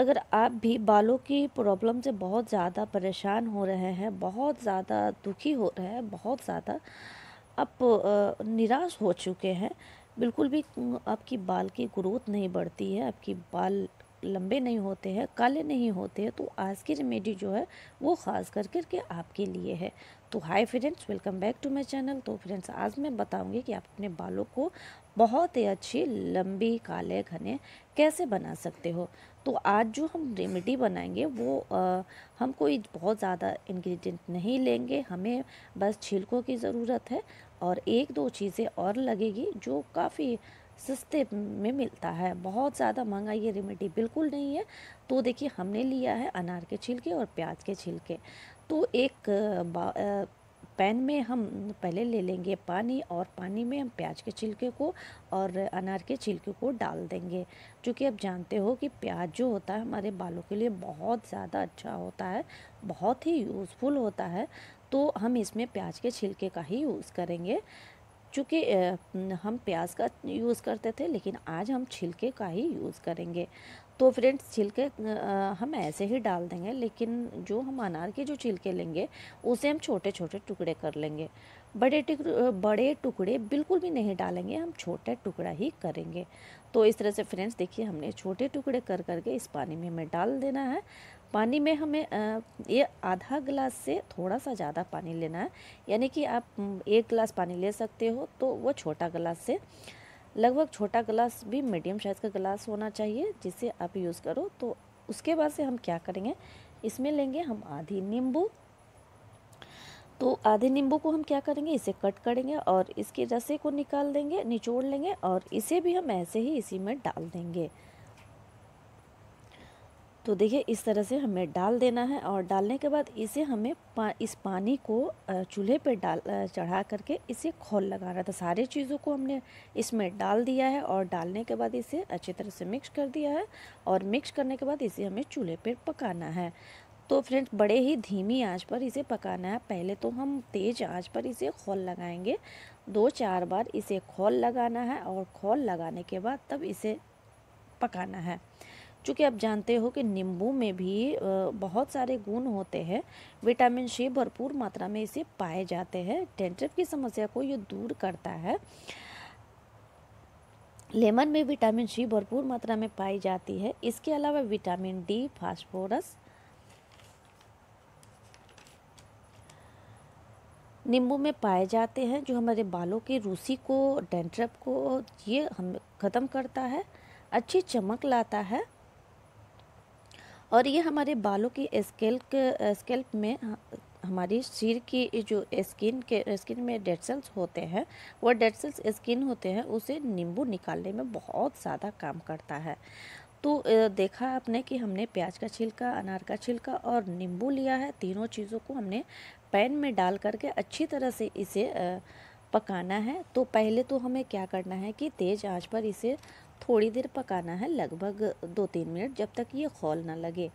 अगर आप भी बालों की प्रॉब्लम से बहुत ज़्यादा परेशान हो रहे हैं बहुत ज़्यादा दुखी हो रहे हैं बहुत ज़्यादा आप निराश हो चुके हैं बिल्कुल भी आपकी बाल की ग्रोथ नहीं बढ़ती है आपकी बाल लंबे नहीं होते हैं काले नहीं होते हैं तो आज की रेमेडी जो है वो ख़ास कर करके आपके लिए है तो hi friends welcome back to my channel तो फ्रेंड्स आज मैं बताऊंगी कि आप अपने बालों को बहुत ही अच्छी लंबी काले घने कैसे बना सकते हो तो आज जो हम रेमेडी बनाएंगे वो आ, हम कोई बहुत ज़्यादा इन्ग्रीडियंट नहीं लेंगे हमें बस छिलकों की ज़रूरत है और एक दो चीज़ें और लगेगी जो काफ़ी सस्ते में मिलता है बहुत ज़्यादा महंगा ये रेमेडी बिल्कुल नहीं है तो देखिए हमने लिया है अनार के छिलके और प्याज के छिलके तो एक पैन में हम पहले ले लेंगे पानी और पानी में हम प्याज के छिलके को और अनार के छिलके को डाल देंगे क्योंकि आप जानते हो कि प्याज जो होता है हमारे बालों के लिए बहुत ज़्यादा अच्छा होता है बहुत ही यूज़फुल होता है तो हम इसमें प्याज के छिलके का ही यूज़ करेंगे चूँकि हम प्याज का यूज़ करते थे लेकिन आज हम छिलके का ही यूज़ करेंगे तो फ्रेंड्स छिलके हम ऐसे ही डाल देंगे लेकिन जो हम अनार के जो छिलके लेंगे उसे हम छोटे छोटे टुकड़े कर लेंगे बड़े टुकड़े बड़े टुकड़े बिल्कुल भी नहीं डालेंगे हम छोटे टुकड़ा ही करेंगे तो इस तरह से फ्रेंड्स देखिए हमने छोटे टुकड़े कर करके इस पानी में हमें डाल देना है पानी में हमें ये आधा गिलास से थोड़ा सा ज़्यादा पानी लेना है यानी कि आप एक गिलास पानी ले सकते हो तो वो छोटा गिलास से लगभग छोटा गिलास भी मीडियम साइज़ का गिलास होना चाहिए जिसे आप यूज़ करो तो उसके बाद से हम क्या करेंगे इसमें लेंगे हम आधी नींबू तो आधे नींबू को हम क्या करेंगे इसे कट करेंगे और इसके रसे को निकाल देंगे निचोड़ लेंगे और इसे भी हम ऐसे ही इसी में डाल देंगे तो देखिए इस तरह से हमें डाल देना है और डालने के बाद इसे हमें पा, इस पानी को चूल्हे पर डाल चढ़ा करके इसे खोल लगाना था सारे चीज़ों को हमने इसमें डाल दिया है और डालने के बाद इसे अच्छी तरह से मिक्स कर दिया है और मिक्स करने के बाद इसे हमें चूल्हे पर पकाना है तो फ्रेंड्स बड़े ही धीमी आँच पर इसे पकाना है पहले तो हम तेज़ आँच पर इसे खोल लगाएँगे दो चार बार इसे खोल लगाना है और खोल लगाने के बाद तब इसे पकाना है चूँकि आप जानते हो कि नींबू में भी बहुत सारे गुण होते हैं विटामिन सी भरपूर मात्रा में इसे पाए जाते हैं डेंड्रफ की समस्या को ये दूर करता है लेमन में विटामिन सी भरपूर मात्रा में पाई जाती है इसके अलावा विटामिन डी फास्फोरस नींबू में पाए जाते हैं जो हमारे बालों की रूसी को डेंट्रप को ये हम ख़त्म करता है अच्छी चमक लाता है और ये हमारे बालों की स्केल्क स्केल्प में हमारी सिर की जो स्किन के स्किन में डेड सेल्स होते हैं वो डेड सेल्स स्किन होते हैं उसे नींबू निकालने में बहुत ज़्यादा काम करता है तो देखा आपने कि हमने प्याज का छिलका अनार का छिलका और नींबू लिया है तीनों चीज़ों को हमने पैन में डाल करके अच्छी तरह से इसे पकाना है तो पहले तो हमें क्या करना है कि तेज़ आँच पर इसे थोड़ी देर पकाना है लगभग दो तीन मिनट जब तक ये खोल ना लगे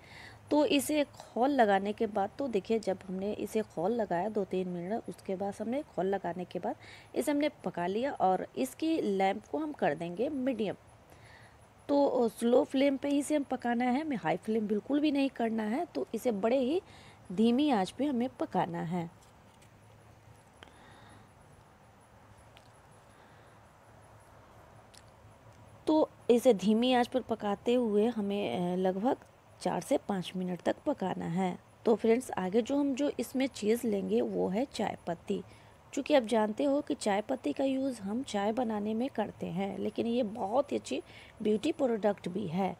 तो इसे खोल लगाने के बाद तो देखिए जब हमने इसे खोल लगाया दो तीन मिनट उसके बाद हमने खोल लगाने के बाद इसे हमने पका लिया और इसकी लैम्प को हम कर देंगे मीडियम तो स्लो फ्लेम पे ही से हम पकाना है हमें हाई फ्लेम बिल्कुल भी नहीं करना है तो इसे बड़े ही धीमी आँच पर हमें पकाना है तो इसे धीमी आंच पर पकाते हुए हमें लगभग चार से पाँच मिनट तक पकाना है तो फ्रेंड्स आगे जो हम जो इसमें चीज़ लेंगे वो है चाय पत्ती चूँकि आप जानते हो कि चाय पत्ती का यूज़ हम चाय बनाने में करते हैं लेकिन ये बहुत ही अच्छी ब्यूटी प्रोडक्ट भी है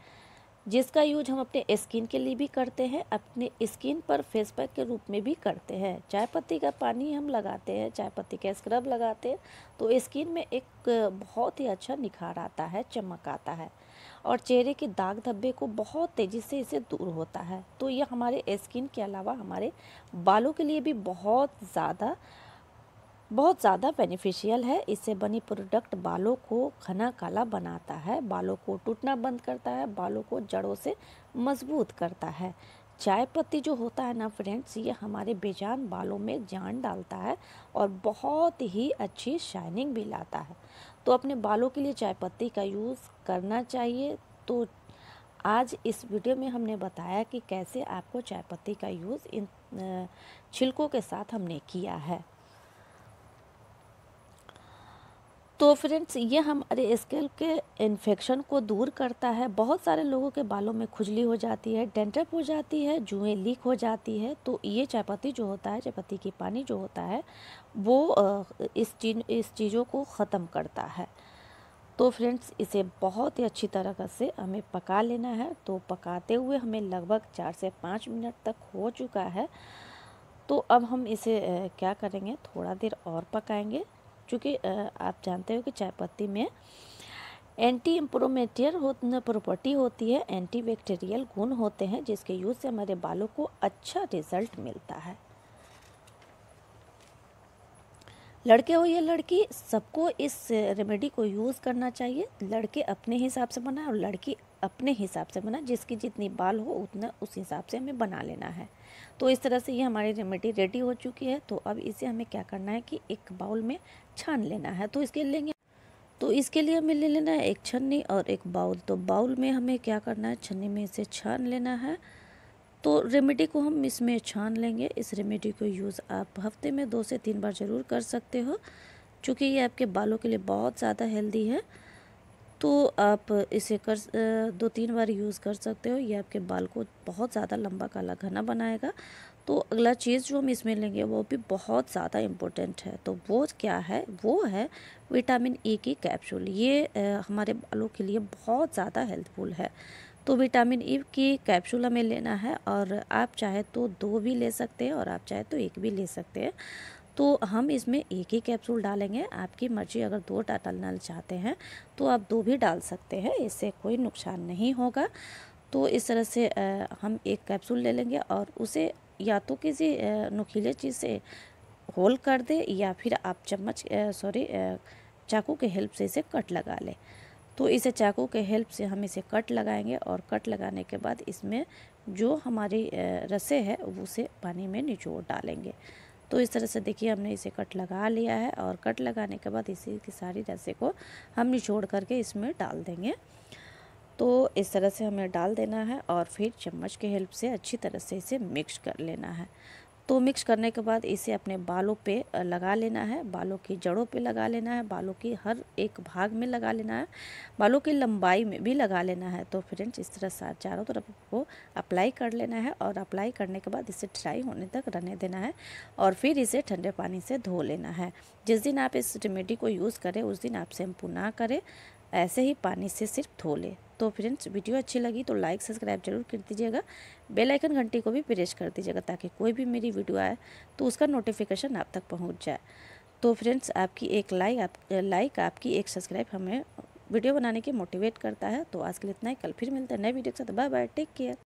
जिसका यूज हम अपने स्किन के लिए भी करते हैं अपने स्किन पर फेस पैक के रूप में भी करते हैं चाय पत्ती का पानी हम लगाते हैं चाय पत्ती का स्क्रब लगाते हैं तो स्किन में एक बहुत ही अच्छा निखार आता है चमक आता है और चेहरे के दाग धब्बे को बहुत तेज़ी से इसे दूर होता है तो यह हमारे स्किन के अलावा हमारे बालों के लिए भी बहुत ज़्यादा बहुत ज़्यादा बेनिफिशियल है इससे बनी प्रोडक्ट बालों को घना काला बनाता है बालों को टूटना बंद करता है बालों को जड़ों से मजबूत करता है चाय पत्ती जो होता है ना फ्रेंड्स ये हमारे बेजान बालों में जान डालता है और बहुत ही अच्छी शाइनिंग भी लाता है तो अपने बालों के लिए चाय पत्ती का यूज़ करना चाहिए तो आज इस वीडियो में हमने बताया कि कैसे आपको चाय पत्ती का यूज़ इन छिलकों के साथ हमने किया है तो फ्रेंड्स ये हमारे स्केल के इन्फेक्शन को दूर करता है बहुत सारे लोगों के बालों में खुजली हो जाती है डेंटप हो जाती है जुएँ लीक हो जाती है तो ये चायपत्ती जो होता है चायपत्ती की पानी जो होता है वो इस चीज इस चीज़ों को ख़त्म करता है तो फ्रेंड्स इसे बहुत ही अच्छी तरह से हमें पका लेना है तो पकाते हुए हमें लगभग चार से पाँच मिनट तक हो चुका है तो अब हम इसे क्या करेंगे थोड़ा देर और पकाएंगे चूँकि आप जानते हो कि चाय पत्ती में एंटी इम्प्रोमेटियर हो प्रॉपर्टी होती है एंटी बैक्टीरियल गुण होते हैं जिसके यूज़ से हमारे बालों को अच्छा रिजल्ट मिलता है लड़के हो या लड़की सबको इस रेमेडी को यूज़ करना चाहिए लड़के अपने हिसाब से बनाए और लड़की अपने हिसाब से बना जिसकी जितनी बाल हो उतना उस हिसाब से हमें बना लेना है तो इस तरह से ये हमारी रेमेडी रेडी हो चुकी है तो अब इसे हमें क्या करना है कि एक बाउल में छान लेना है तो इसके लेंगे तो इसके लिए हमें ले लेना है एक छन्नी और एक बाउल तो बाउल में हमें क्या करना है छन्नी में इसे छान लेना है तो रेमेडी को हम इसमें छान लेंगे इस रेमेडी को यूज़ आप हफ्ते में दो से तीन बार ज़रूर कर सकते हो चूँकि ये आपके बालों के लिए बहुत ज़्यादा हेल्दी है तो आप इसे कर दो तीन बार यूज़ कर सकते हो ये आपके बाल को बहुत ज़्यादा लंबा काला घना बनाएगा तो अगला चीज़ जो हम इसमें लेंगे वो भी बहुत ज़्यादा इम्पोर्टेंट है तो वो क्या है वो है विटामिन ई की कैप्सूल ये हमारे बालों के लिए बहुत ज़्यादा हेल्पफुल है तो विटामिन ई e की कैप्सूल हमें लेना है और आप चाहे तो दो भी ले सकते हैं और आप चाहे तो एक भी ले सकते हैं तो हम इसमें एक ही कैप्सूल डालेंगे आपकी मर्जी अगर दो डालना चाहते हैं तो आप दो भी डाल सकते हैं इससे कोई नुकसान नहीं होगा तो इस तरह से हम एक कैप्सूल ले लेंगे और उसे या तो किसी नुकीले चीज़ से होल कर दे या फिर आप चम्मच सॉरी चाकू के हेल्प से इसे कट लगा लें तो इसे चाकू के हेल्प से हम इसे कट लगाएंगे और कट लगाने के बाद इसमें जो हमारी रसे है उसे पानी में निचोड़ डालेंगे तो इस तरह से देखिए हमने इसे कट लगा लिया है और कट लगाने के बाद इसी की सारी रसे को हम निचोड़ करके इसमें डाल देंगे तो इस तरह से हमें डाल देना है और फिर चम्मच के हेल्प से अच्छी तरह से इसे मिक्स कर लेना है तो मिक्स करने के बाद इसे अपने बालों पे लगा लेना है बालों की जड़ों पे लगा लेना है बालों की हर एक भाग में लगा लेना है बालों की लंबाई में भी लगा लेना है तो फ्रेंड्स इस तरह सा चारों तरफ को अप्लाई कर लेना है और अप्लाई करने के बाद इसे ड्राई होने तक रहने देना है और फिर इसे ठंडे पानी से धो लेना है जिस दिन आप इस रेमेडी को यूज़ करें उस दिन आप शैम्पू ना करें ऐसे ही पानी से सिर्फ धो ले तो फ्रेंड्स वीडियो अच्छी लगी तो लाइक सब्सक्राइब जरूर कर दीजिएगा बेल आइकन घंटी को भी प्रेस कर दीजिएगा ताकि कोई भी मेरी वीडियो आए तो उसका नोटिफिकेशन आप तक पहुंच जाए तो फ्रेंड्स आपकी एक लाइक आप लाइक आपकी एक सब्सक्राइब हमें वीडियो बनाने के मोटिवेट करता है तो आज के लिए इतना ही कल फिर मिलते हैं नए वीडियो के साथ बाय बाय टेक केयर